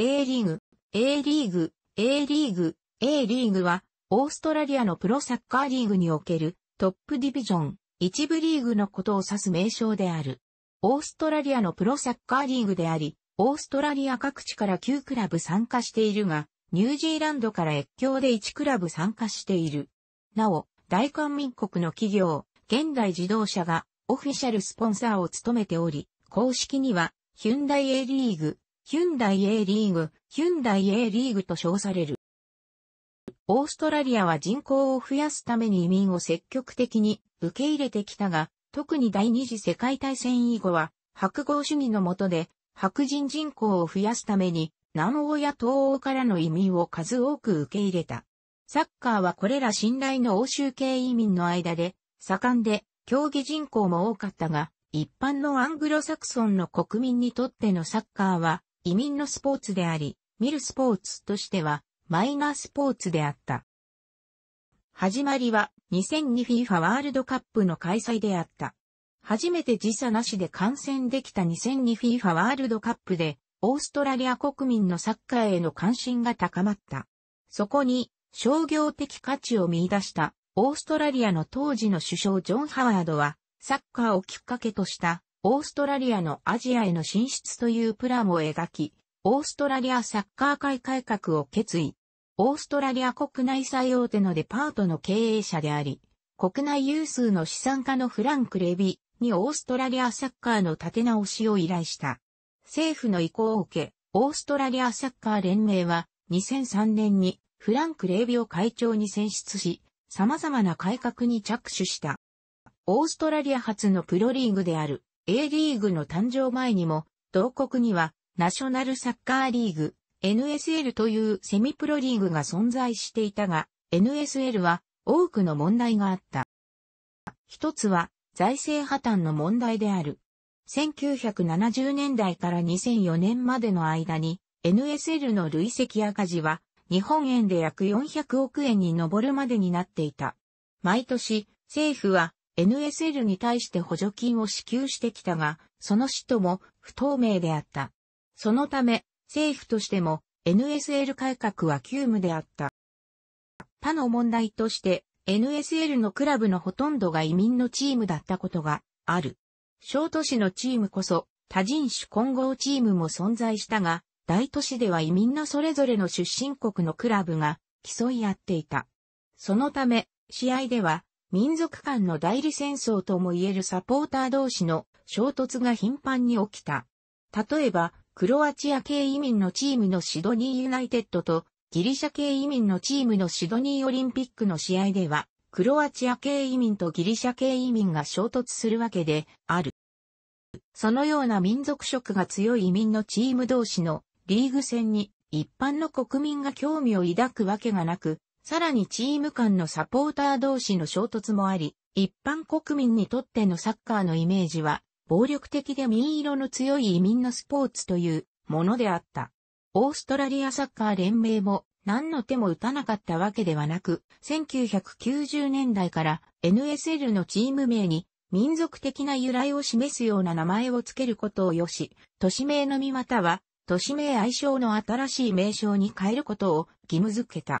A リーグ、A リーグ、A リーグ、A リーグは、オーストラリアのプロサッカーリーグにおけるトップディビジョン、一部リーグのことを指す名称である。オーストラリアのプロサッカーリーグであり、オーストラリア各地から9クラブ参加しているが、ニュージーランドから越境で1クラブ参加している。なお、大韓民国の企業、現代自動車がオフィシャルスポンサーを務めており、公式には、ヒュンダイ A リーグ、ヒュンダイ A リーグ、ヒュンダイ A リーグと称される。オーストラリアは人口を増やすために移民を積極的に受け入れてきたが、特に第二次世界大戦以後は、白豪主義の下で、白人人口を増やすために、南欧や東欧からの移民を数多く受け入れた。サッカーはこれら信頼の欧州系移民の間で、盛んで、競技人口も多かったが、一般のアングロサクソンの国民にとってのサッカーは、移民のスポーツであり、見るスポーツとしてはマイナースポーツであった。始まりは 2002FIFA ワールドカップの開催であった。初めて時差なしで観戦できた 2002FIFA ワールドカップで、オーストラリア国民のサッカーへの関心が高まった。そこに、商業的価値を見出した、オーストラリアの当時の首相ジョン・ハワードは、サッカーをきっかけとした、オーストラリアのアジアへの進出というプランを描き、オーストラリアサッカー界改革を決意。オーストラリア国内最大手のデパートの経営者であり、国内有数の資産家のフランク・レビにオーストラリアサッカーの立て直しを依頼した。政府の意向を受け、オーストラリアサッカー連盟は2003年にフランク・レビを会長に選出し、様々な改革に着手した。オーストラリア初のプロリーグである A リーグの誕生前にも、同国には、ナショナルサッカーリーグ、NSL というセミプロリーグが存在していたが、NSL は多くの問題があった。一つは財政破綻の問題である。1970年代から2004年までの間に NSL の累積赤字は日本円で約400億円に上るまでになっていた。毎年政府は NSL に対して補助金を支給してきたが、その使途も不透明であった。そのため、政府としても NSL 改革は急務であった。他の問題として、NSL のクラブのほとんどが移民のチームだったことがある。小都市のチームこそ多人種混合チームも存在したが、大都市では移民のそれぞれの出身国のクラブが競い合っていた。そのため、試合では民族間の代理戦争とも言えるサポーター同士の衝突が頻繁に起きた。例えば、クロアチア系移民のチームのシドニーユナイテッドとギリシャ系移民のチームのシドニーオリンピックの試合では、クロアチア系移民とギリシャ系移民が衝突するわけである。そのような民族色が強い移民のチーム同士のリーグ戦に一般の国民が興味を抱くわけがなく、さらにチーム間のサポーター同士の衝突もあり、一般国民にとってのサッカーのイメージは、暴力的で民色の強い移民のスポーツというものであった。オーストラリアサッカー連盟も何の手も打たなかったわけではなく、1990年代から NSL のチーム名に民族的な由来を示すような名前を付けることをよし、都市名のみまたは都市名愛称の新しい名称に変えることを義務付けた。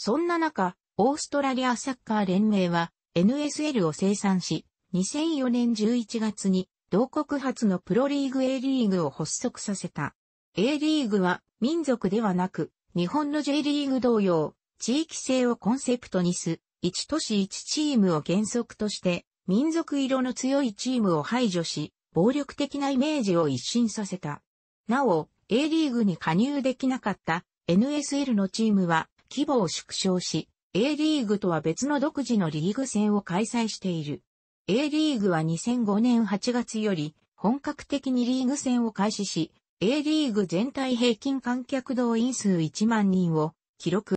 そんな中、オーストラリアサッカー連盟は NSL を生産し、2004年11月に同国初のプロリーグ A リーグを発足させた。A リーグは民族ではなく、日本の J リーグ同様、地域性をコンセプトにす、1都市1チームを原則として、民族色の強いチームを排除し、暴力的なイメージを一新させた。なお、A リーグに加入できなかった NSL のチームは規模を縮小し、A リーグとは別の独自のリーグ戦を開催している。A リーグは2005年8月より本格的にリーグ戦を開始し、A リーグ全体平均観客動員数1万人を記録。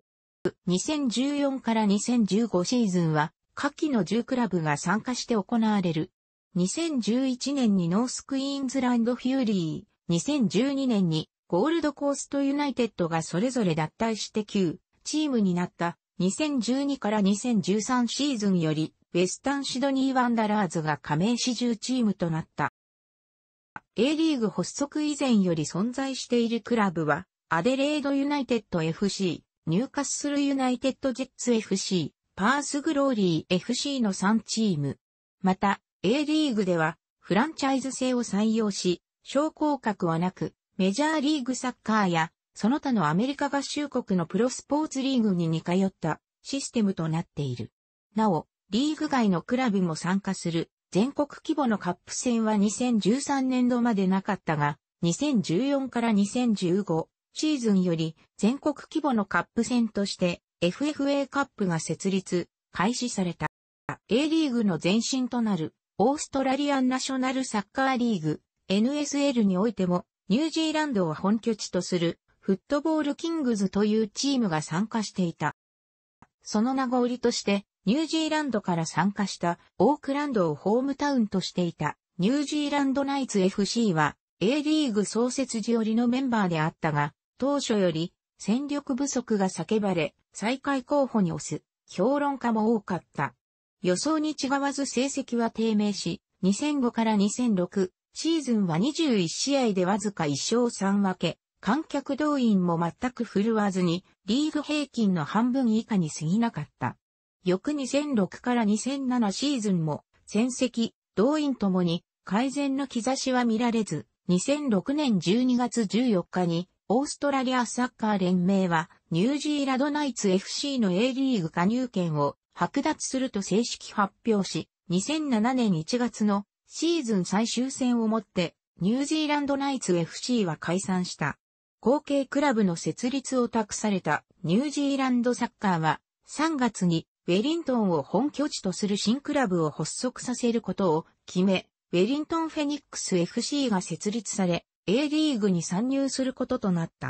2014から2015シーズンは、下記の10クラブが参加して行われる。2011年にノースクイーンズランドフューリー、2012年にゴールドコーストユナイテッドがそれぞれ脱退して旧チームになった2012から2013シーズンより、ウェスタンシドニーワンダラーズが加盟始終チームとなった。A リーグ発足以前より存在しているクラブは、アデレードユナイテッド FC、ニューカッスルユナイテッドジェッツ FC、パースグローリー FC の3チーム。また、A リーグでは、フランチャイズ制を採用し、昇降格はなく、メジャーリーグサッカーやその他のアメリカ合衆国のプロスポーツリーグに似通ったシステムとなっている。なお、リーグ外のクラブも参加する全国規模のカップ戦は2013年度までなかったが、2014から2015シーズンより全国規模のカップ戦として FFA カップが設立、開始された。A リーグの前身となるオーストラリアンナショナルサッカーリーグ NSL においてもニュージーランドを本拠地とするフットボールキングズというチームが参加していた。その名残として、ニュージーランドから参加したオークランドをホームタウンとしていたニュージーランドナイツ FC は A リーグ創設時よりのメンバーであったが、当初より戦力不足が叫ばれ、再開候補に推す評論家も多かった。予想に違わず成績は低迷し、2005から2006シーズンは21試合でわずか1勝3分け、観客動員も全く振るわずに、リーグ平均の半分以下に過ぎなかった。翌2006から2007シーズンも、戦績、動員ともに改善の兆しは見られず、2006年12月14日に、オーストラリアサッカー連盟は、ニュージーラドナイツ FC の A リーグ加入権を剥奪すると正式発表し、2007年1月のシーズン最終戦をもって、ニュージーランドナイツ FC は解散した。後継クラブの設立を託されたニュージーランドサッカーは3月にウェリントンを本拠地とする新クラブを発足させることを決め、ウェリントンフェニックス FC が設立され、A リーグに参入することとなった。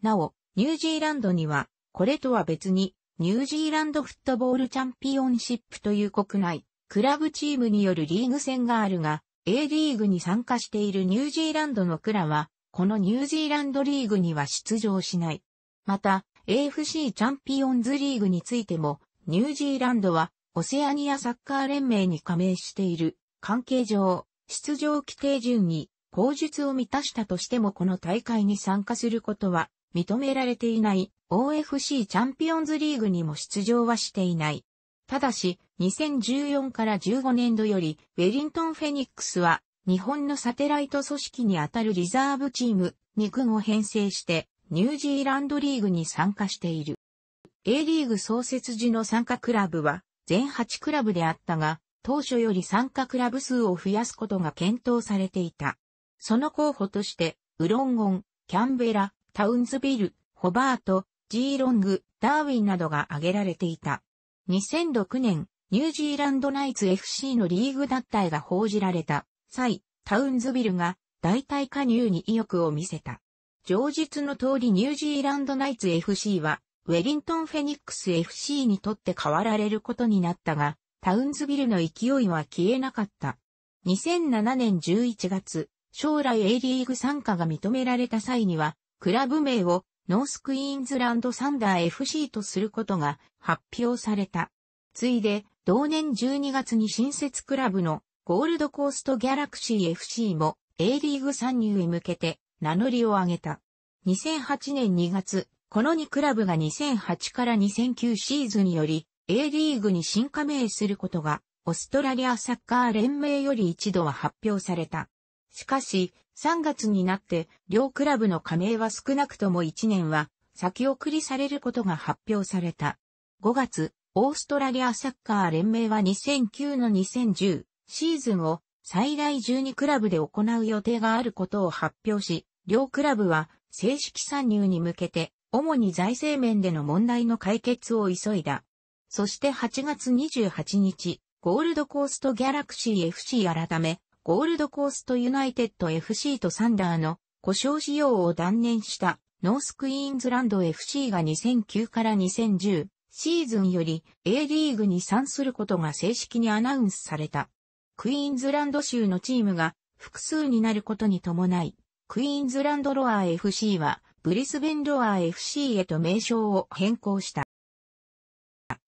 なお、ニュージーランドには、これとは別に、ニュージーランドフットボールチャンピオンシップという国内、クラブチームによるリーグ戦があるが、A リーグに参加しているニュージーランドのクラは、このニュージーランドリーグには出場しない。また、AFC チャンピオンズリーグについても、ニュージーランドはオセアニアサッカー連盟に加盟している関係上、出場規定順に口述を満たしたとしてもこの大会に参加することは認められていない OFC チャンピオンズリーグにも出場はしていない。ただし、2014から15年度よりウェリントン・フェニックスは日本のサテライト組織にあたるリザーブチーム2軍を編成してニュージーランドリーグに参加している。A リーグ創設時の参加クラブは全8クラブであったが、当初より参加クラブ数を増やすことが検討されていた。その候補として、ウロンゴン、キャンベラ、タウンズビル、ホバート、ジーロング、ダーウィンなどが挙げられていた。2006年、ニュージーランドナイツ FC のリーグ脱退が報じられた。際、タウンズビルが代替加入に意欲を見せた。上述の通りニュージーランドナイツ FC は、ウェリントンフェニックス FC にとって変わられることになったが、タウンズビルの勢いは消えなかった。2007年11月、将来 A リーグ参加が認められた際には、クラブ名をノースクイーンズランドサンダー FC とすることが発表された。ついで、同年12月に新設クラブのゴールドコーストギャラクシー FC も A リーグ参入へ向けて名乗りを上げた。2008年2月、この2クラブが2008から2009シーズンより A リーグに新加盟することがオーストラリアサッカー連盟より一度は発表された。しかし、3月になって両クラブの加盟は少なくとも1年は先送りされることが発表された。5月、オーストラリアサッカー連盟は2009の2010シーズンを最大12クラブで行う予定があることを発表し、両クラブは正式参入に向けて、主に財政面での問題の解決を急いだ。そして8月28日、ゴールドコーストギャラクシー FC 改め、ゴールドコーストユナイテッド FC とサンダーの故障仕様を断念したノースクイーンズランド FC が2009から2010シーズンより A リーグに参することが正式にアナウンスされた。クイーンズランド州のチームが複数になることに伴い、クイーンズランドロアー FC はブリスベンロアー FC へと名称を変更した。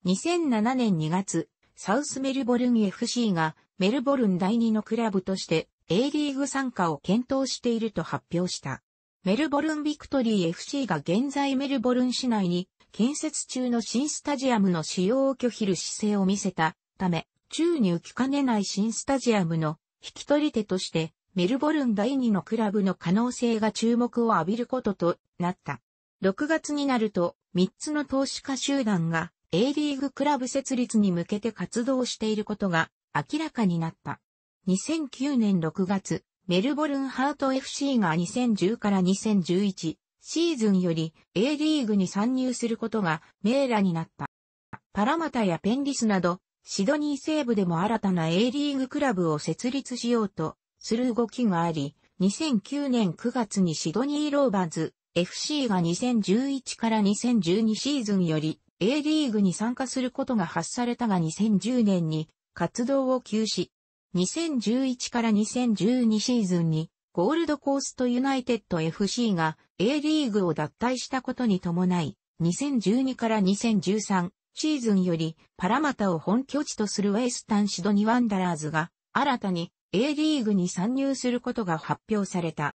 2007年2月、サウスメルボルン FC がメルボルン第二のクラブとして A リーグ参加を検討していると発表した。メルボルンビクトリー FC が現在メルボルン市内に建設中の新スタジアムの使用を拒否る姿勢を見せたため、宙に浮きかねない新スタジアムの引き取り手として、メルボルン第2のクラブの可能性が注目を浴びることとなった。6月になると、3つの投資家集団が A リーグクラブ設立に向けて活動していることが明らかになった。2009年6月、メルボルンハート FC が2010から2011シーズンより A リーグに参入することが明らになった。パラマタやペンリスなどシドニー西部でも新たな A リーグクラブを設立しようとする動きがあり、2009年9月にシドニーローバーズ FC が2011から2012シーズンより A リーグに参加することが発されたが2010年に活動を休止。2011から2012シーズンにゴールドコーストユナイテッド FC が A リーグを脱退したことに伴い、2012から2013シーズンよりパラマタを本拠地とするウェイスタンシドニワンダラーズが新たに A リーグに参入することが発表された。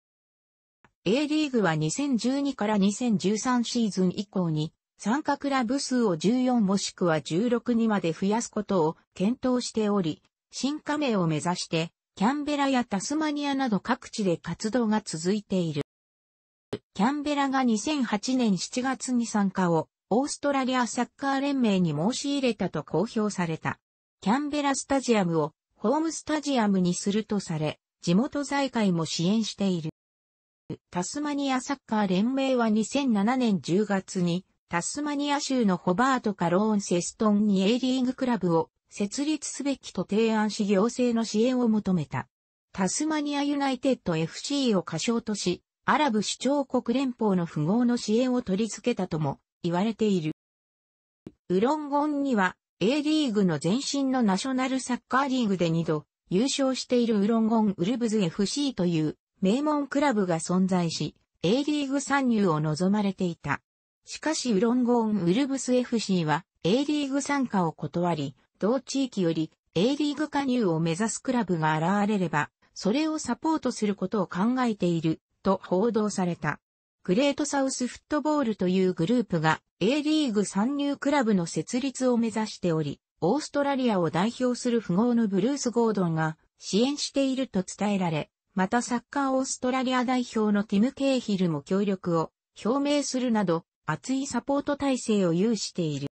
A リーグは2012から2013シーズン以降に参加クラブ数を14もしくは16にまで増やすことを検討しており、新加盟を目指してキャンベラやタスマニアなど各地で活動が続いている。キャンベラが2008年7月に参加をオーストラリアサッカー連盟に申し入れたと公表された。キャンベラスタジアムをホームスタジアムにするとされ、地元財界も支援している。タスマニアサッカー連盟は2007年10月に、タスマニア州のホバート・カローン・セストンに A リーグクラブを設立すべきと提案し行政の支援を求めた。タスマニアユナイテッド FC を過小とし、アラブ首長国連邦の富豪の支援を取り付けたとも言われている。ウロンゴンには A リーグの前身のナショナルサッカーリーグで2度優勝しているウロンゴンウルブズ FC という名門クラブが存在し、A リーグ参入を望まれていた。しかしウロンゴンウルブス FC は A リーグ参加を断り、同地域より A リーグ加入を目指すクラブが現れれば、それをサポートすることを考えている、と報道された。グレートサウスフットボールというグループが A リーグ参入クラブの設立を目指しており、オーストラリアを代表する富豪のブルース・ゴードンが支援していると伝えられ、またサッカーオーストラリア代表のティム・ケイヒルも協力を表明するなど、熱いサポート体制を有している。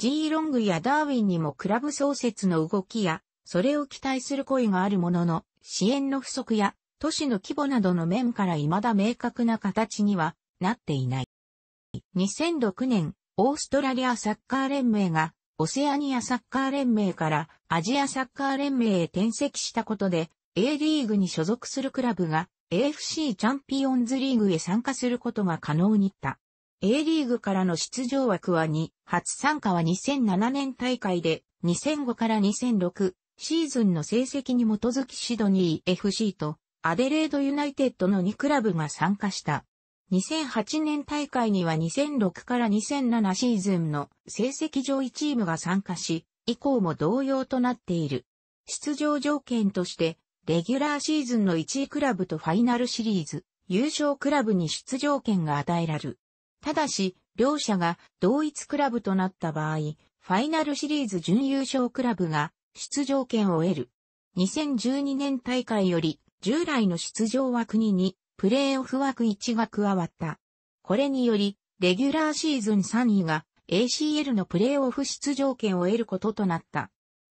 G ロングやダーウィンにもクラブ創設の動きや、それを期待する声があるものの、支援の不足や都市の規模などの面から未だ明確な形にはなっていない。2006年、オーストラリアサッカー連盟が、オセアニアサッカー連盟からアジアサッカー連盟へ転籍したことで、A リーグに所属するクラブが AFC チャンピオンズリーグへ参加することが可能にった。A リーグからの出場枠は2、初参加は2007年大会で、2005から2006シーズンの成績に基づきシドニー FC とアデレードユナイテッドの2クラブが参加した。2008年大会には2006から2007シーズンの成績上位チームが参加し、以降も同様となっている。出場条件として、レギュラーシーズンの1位クラブとファイナルシリーズ、優勝クラブに出場権が与えられる。ただし、両者が同一クラブとなった場合、ファイナルシリーズ準優勝クラブが出場権を得る。2012年大会より従来の出場枠2に、プレーオフ枠1が加わった。これにより、レギュラーシーズン3位が ACL のプレーオフ出場権を得ることとなった。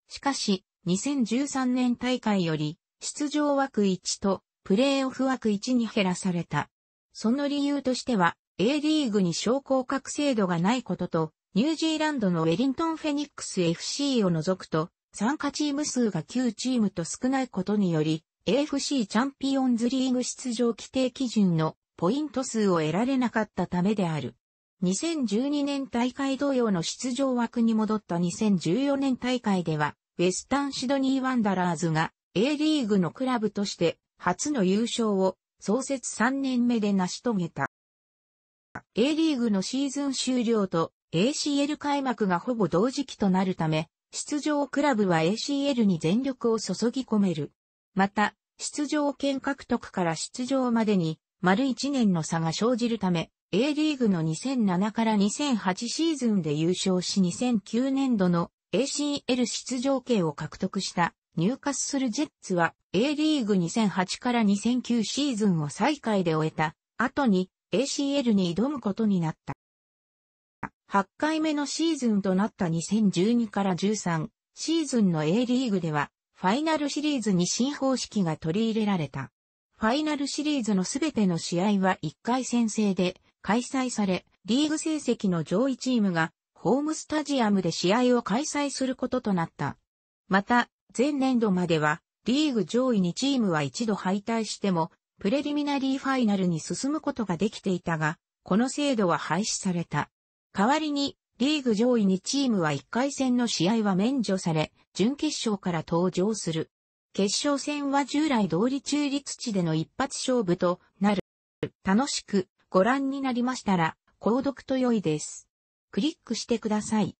しかし、2013年大会より、出場枠1とプレーオフ枠1に減らされた。その理由としては、A リーグに昇降格制度がないことと、ニュージーランドのウェリントン・フェニックス FC を除くと、参加チーム数が9チームと少ないことにより、AFC チャンピオンズリーグ出場規定基準のポイント数を得られなかったためである。2012年大会同様の出場枠に戻った2014年大会では、ウェスタンシドニーワンダラーズが A リーグのクラブとして初の優勝を創設3年目で成し遂げた。A リーグのシーズン終了と ACL 開幕がほぼ同時期となるため、出場クラブは ACL に全力を注ぎ込める。また、出場権獲得から出場までに、丸1年の差が生じるため、A リーグの2007から2008シーズンで優勝し2009年度の ACL 出場権を獲得した入ュするジェッツは A リーグ2008から2009シーズンを再開で終えた後に ACL に挑むことになった。8回目のシーズンとなった2012から13シーズンの A リーグではファイナルシリーズに新方式が取り入れられた。ファイナルシリーズのすべての試合は1回戦制で開催され、リーグ成績の上位チームがホームスタジアムで試合を開催することとなった。また、前年度まではリーグ上位2チームは一度敗退しても、プレリミナリーファイナルに進むことができていたが、この制度は廃止された。代わりに、リーグ上位2チームは1回戦の試合は免除され、準決勝から登場する。決勝戦は従来通り中立地での一発勝負となる。楽しくご覧になりましたら、購読と良いです。クリックしてください。